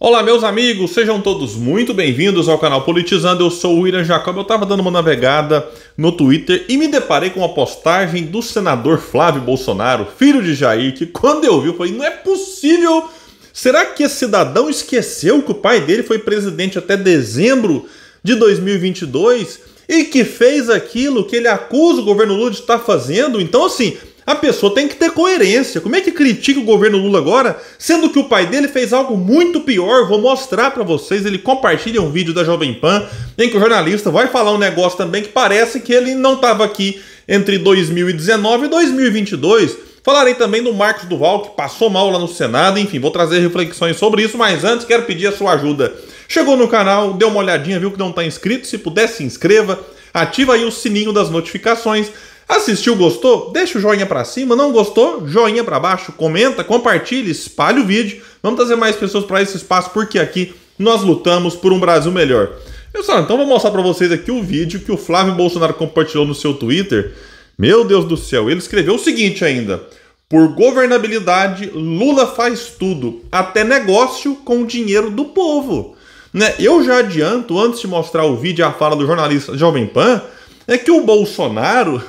Olá, meus amigos, sejam todos muito bem-vindos ao canal Politizando. Eu sou o William Jacob. Eu estava dando uma navegada no Twitter e me deparei com uma postagem do senador Flávio Bolsonaro, filho de Jair, que quando eu vi, eu falei: não é possível. Será que esse cidadão esqueceu que o pai dele foi presidente até dezembro de 2022 e que fez aquilo que ele acusa o governo Lula de estar fazendo? Então, assim, a pessoa tem que ter coerência. Como é que critica o governo Lula agora, sendo que o pai dele fez algo muito pior? Vou mostrar para vocês. Ele compartilha um vídeo da Jovem Pan em que o jornalista vai falar um negócio também que parece que ele não estava aqui entre 2019 e 2022. Falarei também do Marcos Duval, que passou mal lá no Senado. Enfim, vou trazer reflexões sobre isso, mas antes quero pedir a sua ajuda. Chegou no canal, deu uma olhadinha, viu que não está inscrito? Se puder, se inscreva, ativa aí o sininho das notificações Assistiu, gostou? Deixa o joinha para cima. Não gostou? Joinha para baixo. Comenta, compartilha, espalhe o vídeo. Vamos trazer mais pessoas para esse espaço porque aqui nós lutamos por um Brasil melhor. Pessoal, então vou mostrar para vocês aqui o vídeo que o Flávio Bolsonaro compartilhou no seu Twitter. Meu Deus do céu, ele escreveu o seguinte ainda: Por governabilidade, Lula faz tudo, até negócio com o dinheiro do povo. Né? Eu já adianto, antes de mostrar o vídeo e a fala do jornalista Jovem Pan, é que o Bolsonaro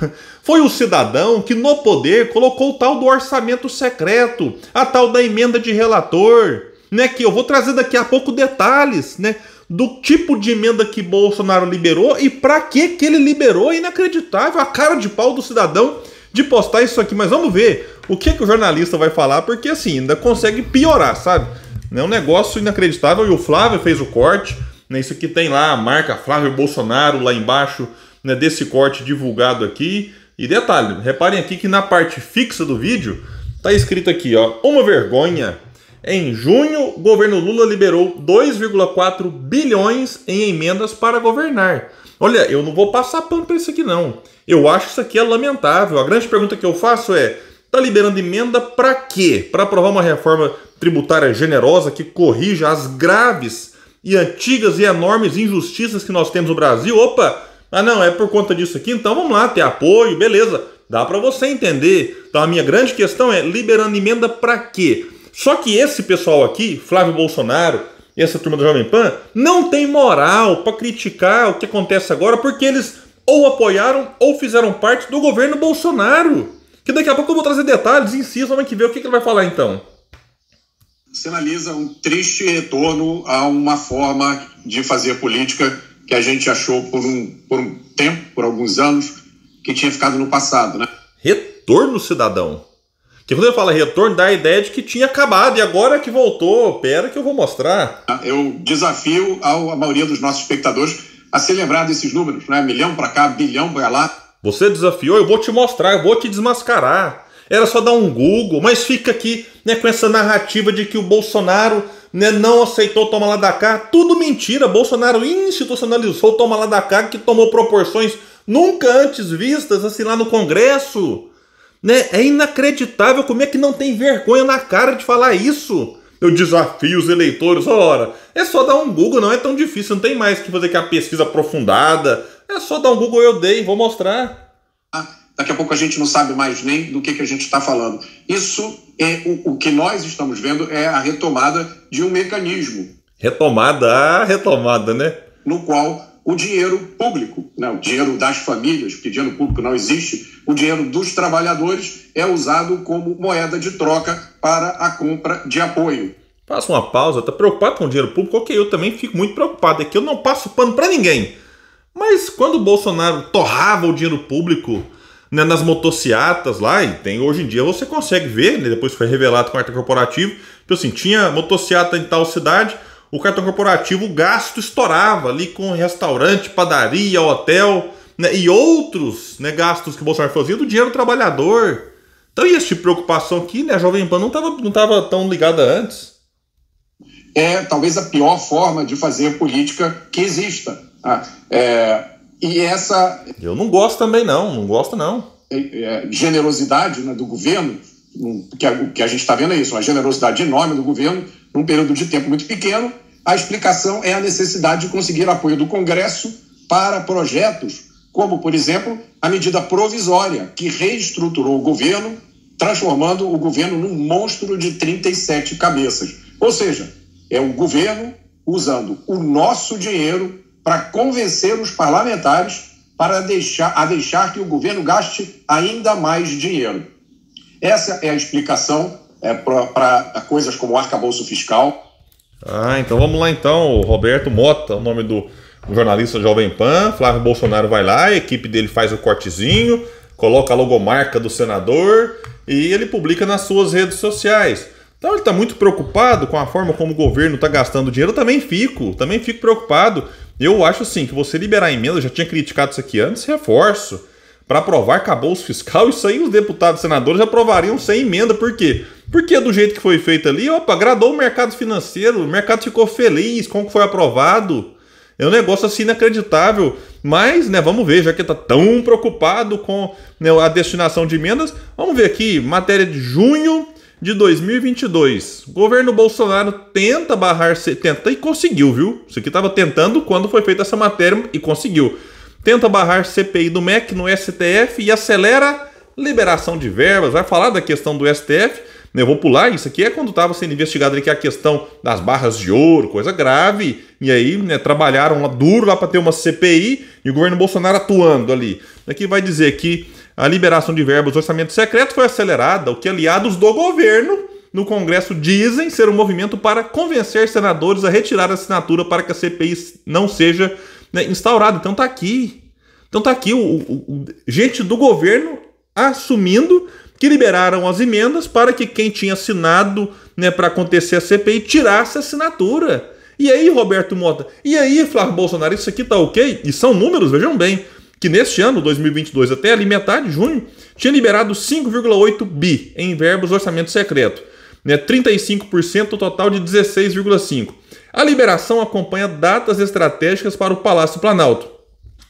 foi o cidadão que, no poder, colocou o tal do orçamento secreto, a tal da emenda de relator, né? Que eu vou trazer daqui a pouco detalhes, né? Do tipo de emenda que Bolsonaro liberou e para que que ele liberou, é inacreditável, a cara de pau do cidadão de postar isso aqui. Mas vamos ver o que, que o jornalista vai falar, porque assim, ainda consegue piorar, sabe? É um negócio inacreditável e o Flávio fez o corte, né? Isso aqui tem lá a marca Flávio Bolsonaro lá embaixo, né? Desse corte divulgado aqui. E detalhe, reparem aqui que na parte fixa do vídeo tá escrito aqui, ó, uma vergonha. Em junho, o governo Lula liberou 2,4 bilhões em emendas para governar. Olha, eu não vou passar pano para isso aqui não. Eu acho isso aqui é lamentável. A grande pergunta que eu faço é: tá liberando emenda para quê? Para aprovar uma reforma tributária generosa que corrija as graves e antigas e enormes injustiças que nós temos no Brasil? Opa, ah, não, é por conta disso aqui, então vamos lá, ter apoio, beleza. Dá para você entender. Então a minha grande questão é liberando emenda para quê? Só que esse pessoal aqui, Flávio Bolsonaro, essa turma do Jovem Pan, não tem moral para criticar o que acontece agora, porque eles ou apoiaram ou fizeram parte do governo Bolsonaro. Que daqui a pouco eu vou trazer detalhes, insisto, vamos ver o que ele vai falar então. Sinaliza um triste retorno a uma forma de fazer política que a gente achou por um, por um tempo, por alguns anos, que tinha ficado no passado, né? Retorno cidadão. Que quando ele fala retorno, dá a ideia de que tinha acabado e agora que voltou, pera que eu vou mostrar. Eu desafio a maioria dos nossos espectadores a se lembrar desses números, né? Milhão para cá, bilhão para lá. Você desafiou, eu vou te mostrar, eu vou te desmascarar. Era só dar um Google, mas fica aqui né, com essa narrativa de que o Bolsonaro né, não aceitou toma lá da cá. Tudo mentira. Bolsonaro institucionalizou toma lá da cá, que tomou proporções nunca antes vistas, assim, lá no Congresso. Né? É inacreditável como é que não tem vergonha na cara de falar isso. Eu desafio os eleitores, ora. É só dar um Google, não é tão difícil, não tem mais que fazer que a pesquisa aprofundada. É só dar um Google, eu dei, vou mostrar. Ah daqui a pouco a gente não sabe mais nem do que, que a gente está falando. Isso é o, o que nós estamos vendo é a retomada de um mecanismo. Retomada, a retomada, né? No qual o dinheiro público, né, o dinheiro das famílias, porque dinheiro público não existe, o dinheiro dos trabalhadores é usado como moeda de troca para a compra de apoio. Faça uma pausa, está preocupado com o dinheiro público? Ok, eu também fico muito preocupado, é que eu não passo pano para ninguém. Mas quando o Bolsonaro torrava o dinheiro público, né, nas motocicletas lá, e tem hoje em dia você consegue ver, né, depois foi revelado com o cartão corporativo, então assim, tinha motocicleta em tal cidade, o cartão corporativo, o gasto estourava ali com restaurante, padaria, hotel, né, e outros né, gastos que o Bolsonaro fazia do dinheiro do trabalhador. Então e essa tipo preocupação aqui, né, a Jovem Pan não estava não tava tão ligada antes. É talvez a pior forma de fazer política que exista. Ah, é, e essa. Eu não gosto também, não, não gosto, não. É, é, generosidade né, do governo, que a, que a gente está vendo é isso, uma generosidade enorme do governo, num período de tempo muito pequeno. A explicação é a necessidade de conseguir apoio do Congresso para projetos, como, por exemplo, a medida provisória, que reestruturou o governo, transformando o governo num monstro de 37 cabeças. Ou seja, é o governo usando o nosso dinheiro para convencer os parlamentares para deixar, a deixar que o governo gaste ainda mais dinheiro. Essa é a explicação é, para coisas como o arcabouço fiscal. Ah, então vamos lá então, Roberto Mota, o nome do jornalista Jovem Pan, Flávio Bolsonaro vai lá, a equipe dele faz o cortezinho, coloca a logomarca do senador e ele publica nas suas redes sociais. Então ele está muito preocupado com a forma como o governo está gastando dinheiro. Eu também fico, também fico preocupado. Eu acho assim que você liberar emenda, eu já tinha criticado isso aqui antes, reforço. Para aprovar cabouço fiscal, isso aí os deputados e senadores aprovariam sem emenda. Por quê? Porque do jeito que foi feito ali, opa, agradou o mercado financeiro, o mercado ficou feliz com o que foi aprovado. É um negócio assim inacreditável. Mas, né, vamos ver, já que tá tão preocupado com né, a destinação de emendas, vamos ver aqui, matéria de junho, de 2022. O governo Bolsonaro tenta barrar, tenta e conseguiu, viu? Isso aqui estava tentando quando foi feita essa matéria e conseguiu. Tenta barrar CPI do MEC no STF e acelera liberação de verbas. Vai falar da questão do STF. Eu vou pular, isso aqui é quando estava sendo investigado ali, que é a questão das barras de ouro, coisa grave. E aí, né, trabalharam lá duro lá para ter uma CPI e o governo Bolsonaro atuando ali. Aqui vai dizer que a liberação de verbas do orçamento secreto foi acelerada, o que aliados do governo no Congresso dizem ser um movimento para convencer senadores a retirar a assinatura para que a CPI não seja né, instaurada. Então tá aqui. Então tá aqui o, o, o, gente do governo assumindo que liberaram as emendas para que quem tinha assinado né, para acontecer a CPI tirasse a assinatura. E aí, Roberto Mota? E aí, Flávio Bolsonaro, isso aqui tá ok? E são números, vejam bem que neste ano, 2022, até ali metade de junho, tinha liberado 5,8 bi em verbos orçamento secreto, né, 35% do total de 16,5. A liberação acompanha datas estratégicas para o Palácio Planalto.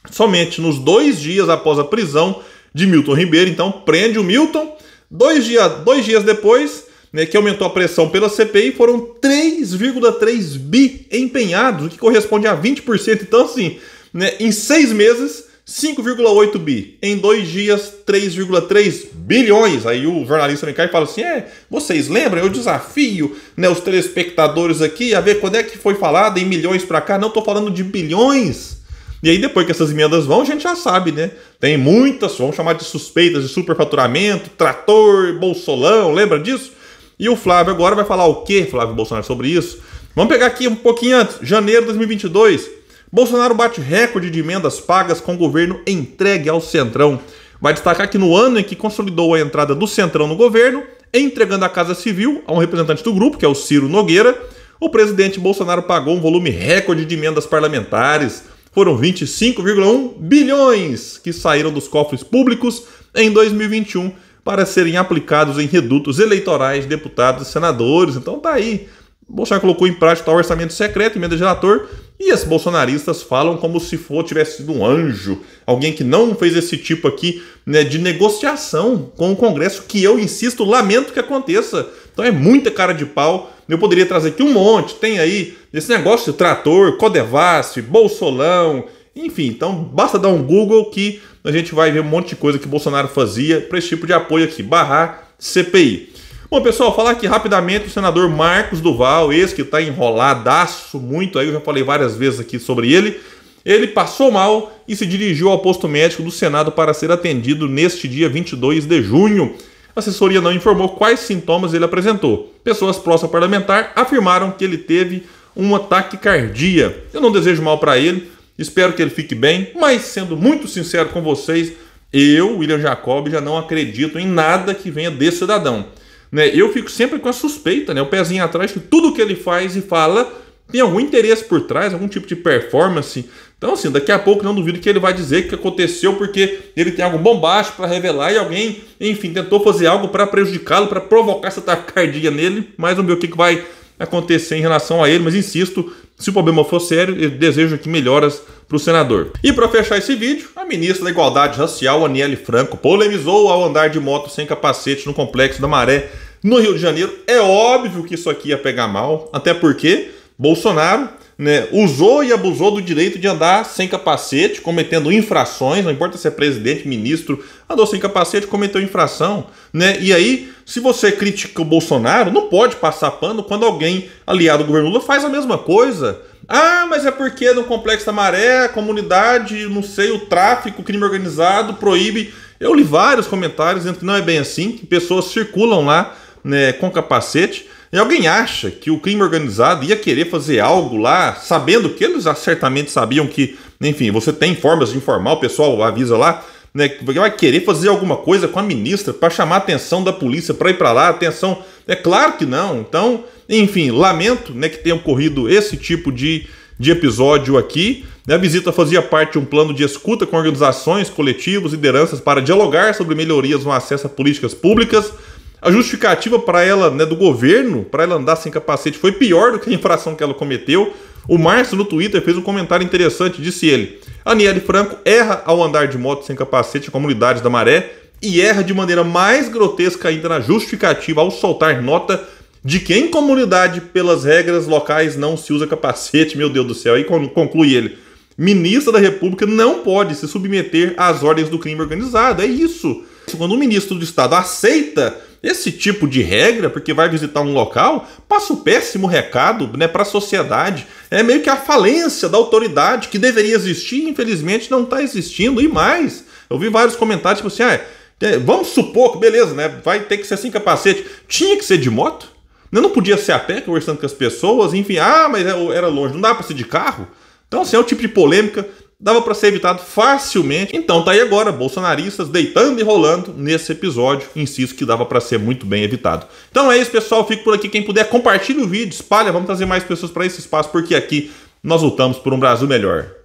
Somente nos dois dias após a prisão de Milton Ribeiro, então prende o Milton. Dois, dia, dois dias depois, né, que aumentou a pressão pela CPI, foram 3,3 bi empenhados, o que corresponde a 20%. Então, assim, né, em seis meses, 5,8 bi. Em dois dias, 3,3 bilhões. Aí o jornalista vem cá e fala assim: é, vocês lembram? Eu desafio né, os telespectadores aqui a ver quando é que foi falado em milhões para cá. Não estou falando de bilhões. E aí, depois que essas emendas vão, a gente já sabe, né? Tem muitas, vamos chamar de suspeitas de superfaturamento, trator, bolsolão, lembra disso? E o Flávio agora vai falar o que, Flávio Bolsonaro, sobre isso? Vamos pegar aqui um pouquinho antes, janeiro de 2022. Bolsonaro bate recorde de emendas pagas com o governo entregue ao Centrão. Vai destacar que no ano em que consolidou a entrada do Centrão no governo, entregando a Casa Civil a um representante do grupo, que é o Ciro Nogueira, o presidente Bolsonaro pagou um volume recorde de emendas parlamentares. Foram 25,1 bilhões que saíram dos cofres públicos em 2021 para serem aplicados em redutos eleitorais, deputados e senadores. Então tá aí. Bolsonaro colocou em prática o orçamento secreto, emenda de relator, e as bolsonaristas falam como se for, tivesse sido um anjo, alguém que não fez esse tipo aqui né, de negociação com o Congresso, que eu insisto, lamento que aconteça. Então é muita cara de pau. Eu poderia trazer aqui um monte. Tem aí esse negócio de trator, Codevasse, Bolsolão, enfim. Então basta dar um Google que a gente vai ver um monte de coisa que Bolsonaro fazia para esse tipo de apoio aqui. Barrar CPI. Bom, pessoal, falar aqui rapidamente o senador Marcos Duval, esse que está enroladaço muito aí, eu já falei várias vezes aqui sobre ele. Ele passou mal e se dirigiu ao posto médico do Senado para ser atendido neste dia 22 de junho. A assessoria não informou quais sintomas ele apresentou. Pessoas próximas ao parlamentar afirmaram que ele teve um ataque cardíaco. Eu não desejo mal para ele, espero que ele fique bem, mas sendo muito sincero com vocês, eu, William Jacob, já não acredito em nada que venha desse cidadão. Né? Eu fico sempre com a suspeita, né? O pezinho atrás que tudo que ele faz e fala tem algum interesse por trás, algum tipo de performance. Então, assim, daqui a pouco não duvido que ele vai dizer que aconteceu porque ele tem algo bombástico para revelar e alguém, enfim, tentou fazer algo para prejudicá-lo, para provocar essa tacardia nele. Mas vamos ver o que, que vai acontecer em relação a ele, mas insisto, se o problema for sério, eu desejo aqui melhoras para o senador. E para fechar esse vídeo, a ministra da Igualdade Racial, Aniele Franco, polemizou ao andar de moto sem capacete no Complexo da Maré, no Rio de Janeiro. É óbvio que isso aqui ia pegar mal, até porque Bolsonaro né, usou e abusou do direito de andar sem capacete, cometendo infrações, não importa se é presidente, ministro, andou sem capacete, cometeu infração, né? E aí, se você critica o Bolsonaro, não pode passar pano quando alguém aliado ao governo Lula faz a mesma coisa. Ah, mas é porque no Complexo da Maré, a comunidade, não sei, o tráfico, o crime organizado proíbe. Eu li vários comentários dizendo que não é bem assim, que pessoas circulam lá né, com capacete. E alguém acha que o crime organizado ia querer fazer algo lá, sabendo que eles certamente sabiam que, enfim, você tem formas de informar, o pessoal avisa lá, né, que vai querer fazer alguma coisa com a ministra para chamar a atenção da polícia para ir para lá, atenção. É claro que não. Então, enfim, lamento, né, que tenha ocorrido esse tipo de de episódio aqui. A visita fazia parte de um plano de escuta com organizações, coletivos, lideranças para dialogar sobre melhorias no acesso a políticas públicas a justificativa para ela, né, do governo, para ela andar sem capacete, foi pior do que a infração que ela cometeu. O Márcio no Twitter fez um comentário interessante, disse ele: Aniele Franco erra ao andar de moto sem capacete em comunidade da Maré e erra de maneira mais grotesca ainda na justificativa ao soltar nota de que em comunidade, pelas regras locais, não se usa capacete, meu Deus do céu. Aí conclui ele: ministra da República não pode se submeter às ordens do crime organizado. É isso. Quando o ministro do Estado aceita esse tipo de regra, porque vai visitar um local, passa um péssimo recado né, para a sociedade. É meio que a falência da autoridade que deveria existir, infelizmente não está existindo. E mais, eu vi vários comentários tipo assim: ah, é, vamos supor que beleza, né? Vai ter que ser sem capacete. Tinha que ser de moto? Eu né, não podia ser a pé conversando com as pessoas, enfim, ah, mas é, era longe, não dá para ser de carro? Então, assim, é o tipo de polêmica Dava para ser evitado facilmente. Então tá aí agora, bolsonaristas deitando e rolando nesse episódio. Insisto que dava para ser muito bem evitado. Então é isso, pessoal. Fico por aqui. Quem puder, compartilhe o vídeo, espalha. Vamos trazer mais pessoas para esse espaço, porque aqui nós lutamos por um Brasil melhor.